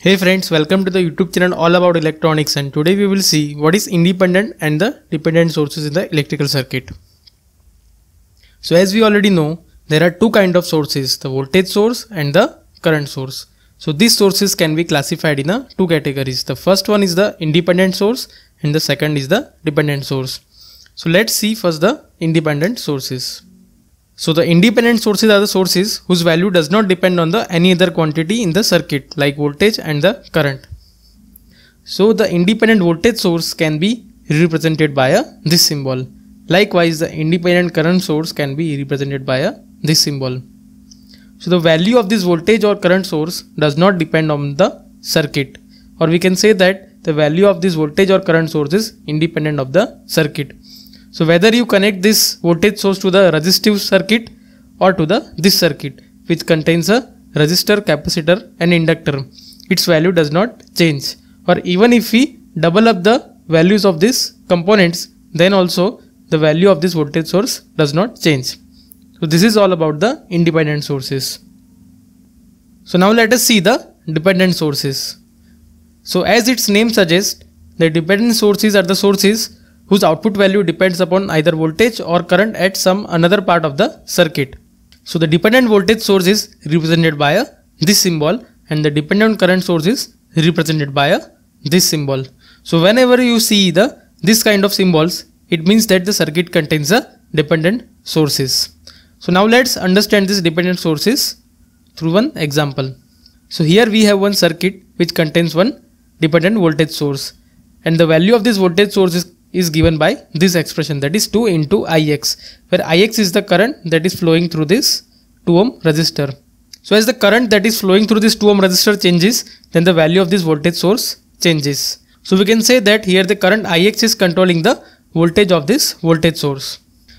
Hey friends, welcome to the YouTube channel all about electronics and today we will see what is independent and the dependent sources in the electrical circuit. So as we already know, there are two kind of sources the voltage source and the current source so these sources can be classified in a two categories the first one is the independent source and the second is the dependent source so let's see first the independent sources so the independent sources are the sources whose value does not depend on the any other quantity in the circuit like voltage and the current so the independent voltage source can be represented by a this symbol likewise the independent current source can be represented by a this symbol. So the value of this voltage or current source does not depend on the circuit or we can say that the value of this voltage or current source is independent of the circuit. So whether you connect this voltage source to the resistive circuit or to the this circuit which contains a resistor, capacitor and inductor its value does not change or even if we double up the values of these components then also the value of this voltage source does not change. So this is all about the independent sources. So now let us see the dependent sources. So as its name suggests, the dependent sources are the sources whose output value depends upon either voltage or current at some another part of the circuit. So the dependent voltage source is represented by a this symbol and the dependent current source is represented by a this symbol. So whenever you see the this kind of symbols, it means that the circuit contains the dependent sources. So now let's understand these dependent sources through one example. So here we have one circuit which contains one dependent voltage source and the value of this voltage source is, is given by this expression that is 2 into Ix where Ix is the current that is flowing through this 2 ohm resistor. So as the current that is flowing through this 2 ohm resistor changes then the value of this voltage source changes. So we can say that here the current Ix is controlling the voltage of this voltage source.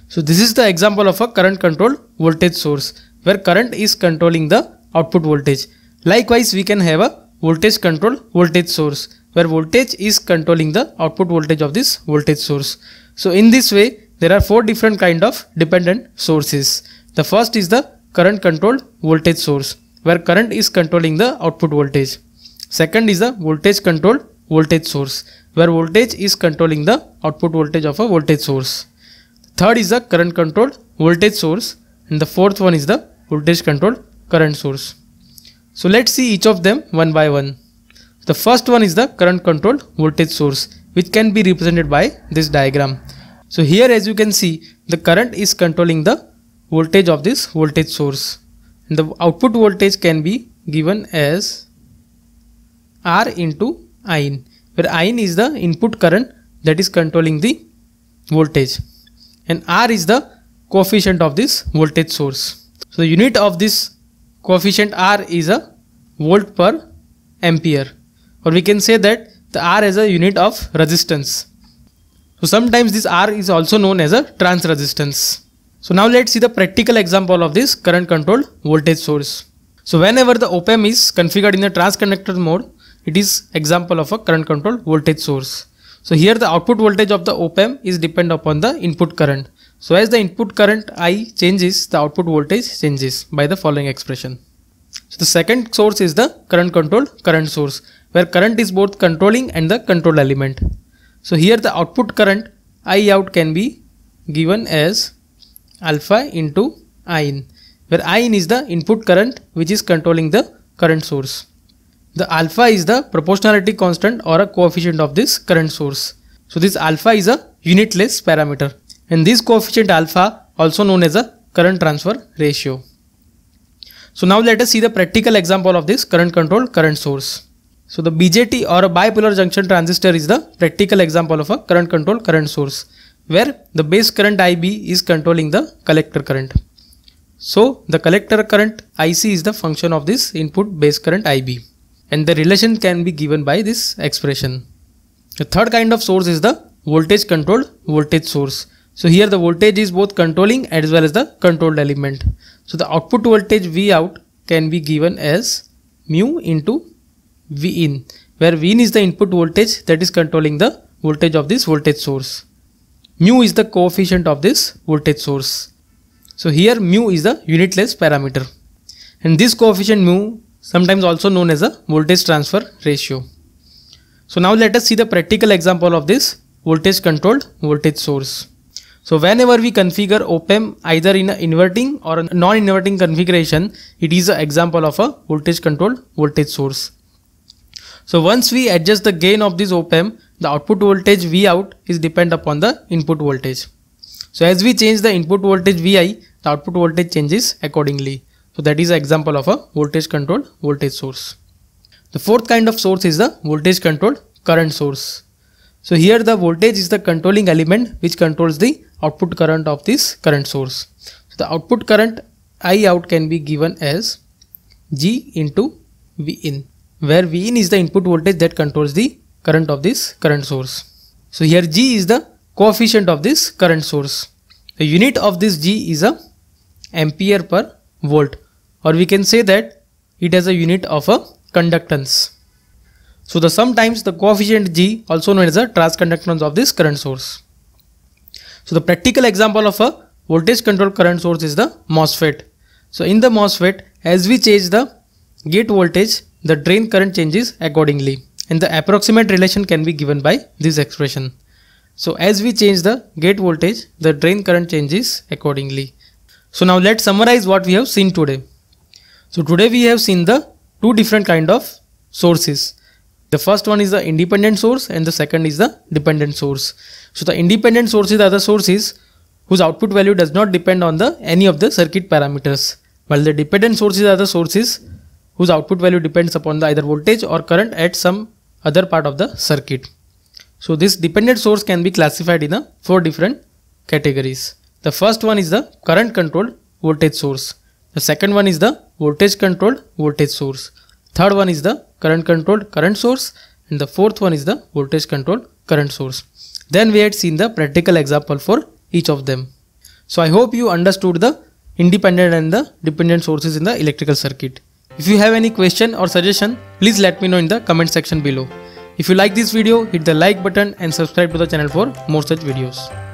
So this is the example of a current controlled voltage source where current is controlling the output voltage. Likewise, we can have a voltage controlled voltage source where voltage is controlling the output voltage of this voltage source. So in this way, there are four different kind of dependent sources. The first is the current controlled voltage source where current is controlling the output voltage. Second is the voltage controlled voltage source where voltage is controlling the output voltage of a voltage source. Third is the current controlled voltage source and the fourth one is the voltage controlled current source. So let's see each of them one by one. The first one is the current controlled voltage source which can be represented by this diagram. So here as you can see the current is controlling the voltage of this voltage source. And the output voltage can be given as R into IN where IN is the input current that is controlling the voltage and R is the coefficient of this voltage source. So the unit of this coefficient R is a volt per ampere or we can say that the R is a unit of resistance. So sometimes this R is also known as a trans resistance. So now let's see the practical example of this current controlled voltage source. So whenever the op amp is configured in the trans conductor mode, it is example of a current controlled voltage source. So here the output voltage of the op-amp is depend upon the input current. So as the input current I changes, the output voltage changes by the following expression. So the second source is the current controlled current source where current is both controlling and the control element. So here the output current I out can be given as alpha into I in where I in is the input current which is controlling the current source. The alpha is the proportionality constant or a coefficient of this current source. So this alpha is a unitless parameter and this coefficient alpha also known as a current transfer ratio. So now let us see the practical example of this current control current source. So the BJT or a bipolar junction transistor is the practical example of a current control current source where the base current IB is controlling the collector current. So the collector current IC is the function of this input base current IB and the relation can be given by this expression. The third kind of source is the voltage controlled voltage source. So here the voltage is both controlling as well as the controlled element. So the output voltage V out can be given as mu into V in where V in is the input voltage that is controlling the voltage of this voltage source. Mu is the coefficient of this voltage source. So here mu is the unitless parameter and this coefficient mu sometimes also known as a voltage transfer ratio. So now let us see the practical example of this voltage controlled voltage source. So whenever we configure op-amp either in an inverting or a non-inverting configuration, it is an example of a voltage controlled voltage source. So once we adjust the gain of this op-amp, the output voltage V out is depend upon the input voltage. So as we change the input voltage Vi, the output voltage changes accordingly. So that is an example of a voltage controlled voltage source. The fourth kind of source is the voltage controlled current source. So here the voltage is the controlling element which controls the output current of this current source. So the output current I out can be given as G into V in where V in is the input voltage that controls the current of this current source. So here G is the coefficient of this current source. The unit of this G is a ampere per volt or we can say that it has a unit of a conductance. So the sometimes the coefficient G also known as the transconductance of this current source. So the practical example of a voltage controlled current source is the MOSFET. So in the MOSFET as we change the gate voltage the drain current changes accordingly and the approximate relation can be given by this expression. So as we change the gate voltage the drain current changes accordingly. So now let's summarize what we have seen today. So today we have seen the two different kind of sources. The first one is the independent source and the second is the dependent source. So the independent sources are the sources whose output value does not depend on the any of the circuit parameters while the dependent sources are the sources whose output value depends upon the either voltage or current at some other part of the circuit. So this dependent source can be classified in a four different categories. The first one is the current controlled voltage source. The second one is the voltage controlled voltage source. Third one is the current controlled current source and the fourth one is the voltage controlled current source. Then we had seen the practical example for each of them. So I hope you understood the independent and the dependent sources in the electrical circuit. If you have any question or suggestion, please let me know in the comment section below. If you like this video, hit the like button and subscribe to the channel for more such videos.